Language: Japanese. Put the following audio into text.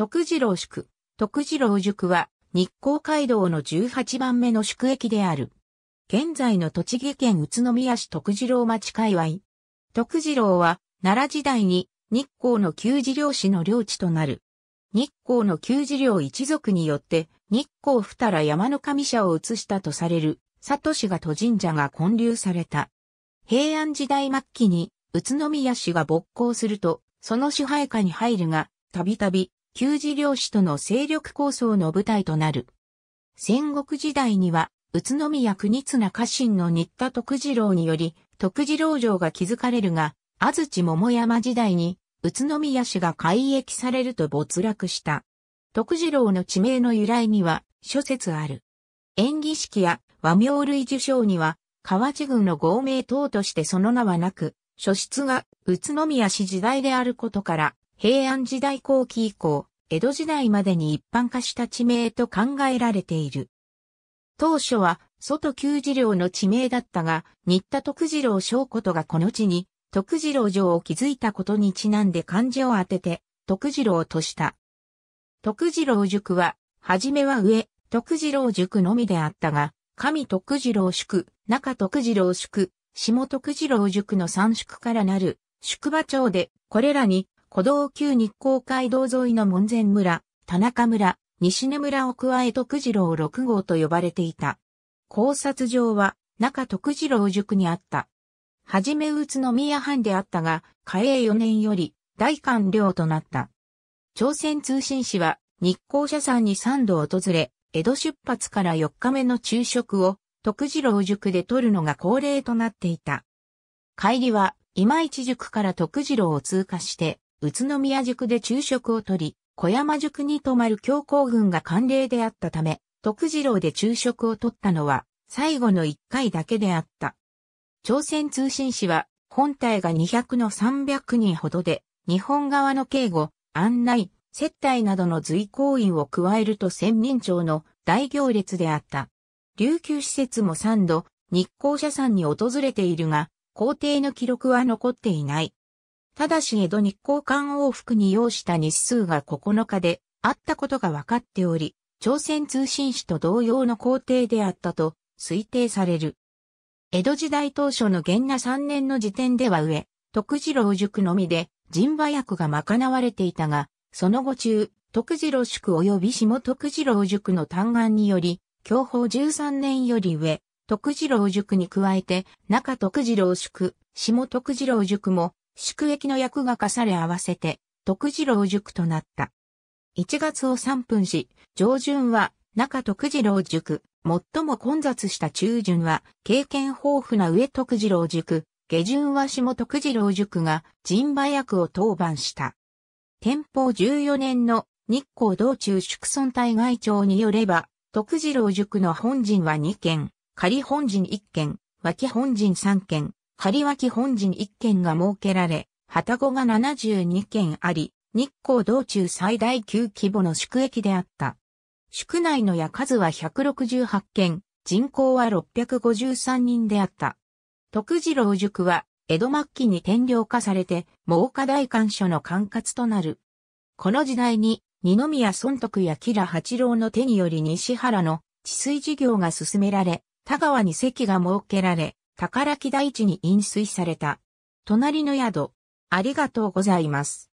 徳次郎宿、徳次郎宿は、日光街道の18番目の宿駅である。現在の栃木県宇都宮市徳次郎町界隈。徳次郎は、奈良時代に日光の旧次領市の領地となる。日光の旧次領一族によって、日光二良山の神社を移したとされる、佐氏市が都神社が建立された。平安時代末期に、宇都宮市が勃興すると、その支配下に入るが、たびたび旧事領主との勢力構想の舞台となる。戦国時代には、宇都宮国綱家臣の新田徳次郎により、徳次郎城が築かれるが、安土桃山時代に、宇都宮市が改易されると没落した。徳次郎の地名の由来には、諸説ある。演技式や和名類受賞には、河内郡の合名等としてその名はなく、書室が宇都宮市時代であることから、平安時代後期以降、江戸時代までに一般化した地名と考えられている。当初は、外九次郎の地名だったが、新田徳次郎将ことがこの地に、徳次郎城を築いたことにちなんで漢字を当てて、徳次郎とした。徳次郎塾は、はじめは上、徳次郎塾のみであったが、上徳次郎宿、中徳次郎宿、下徳次郎塾の三宿からなる、宿場町で、これらに古道旧日光街道沿いの門前村、田中村、西根村を加え徳次郎6号と呼ばれていた。考察場は中徳次郎塾にあった。はじめ宇都宮藩であったが、嘉永4年より大官僚となった。朝鮮通信使は日光社さんに3度訪れ、江戸出発から4日目の昼食を徳次郎塾で取るのが恒例となっていた。帰りは今市塾から徳次郎を通過して宇都宮宿で昼食をとり、小山宿に泊まる強行軍が慣例であったため、徳次郎で昼食をとったのは、最後の一回だけであった。朝鮮通信士は、本体が200の300人ほどで、日本側の警護、案内、接待などの随行員を加えると千人町の大行列であった。琉球施設も3度、日光社山に訪れているが、皇帝の記録は残っていない。ただし江戸日光館往復に要した日数が9日であったことが分かっており、朝鮮通信使と同様の工程であったと推定される。江戸時代当初の元那3年の時点では上、徳次郎塾のみで人馬役が賄われていたが、その後中、徳次郎宿及び下徳次郎塾の嘆願により、享保13年より上、徳次郎塾に加えて、中徳次郎宿、下徳次郎塾も宿役の役が課され合わせて、徳次郎塾となった。1月を3分し、上旬は中徳次郎塾、最も混雑した中旬は経験豊富な上徳次郎塾、下旬は下徳次郎塾が人馬役を当番した。天保14年の日光道中宿村大外長によれば、徳次郎塾の本陣は2件、仮本陣1件、脇本陣3件、張脇本陣1軒が設けられ、旗子が72軒あり、日光道中最大級規模の宿駅であった。宿内の屋数は168軒、人口は653人であった。徳次郎塾は、江戸末期に転領化されて、猛火大官所の管轄となる。この時代に、二宮尊徳や吉良八郎の手により西原の治水事業が進められ、田川に席が設けられ、宝木大地に飲水された。隣の宿、ありがとうございます。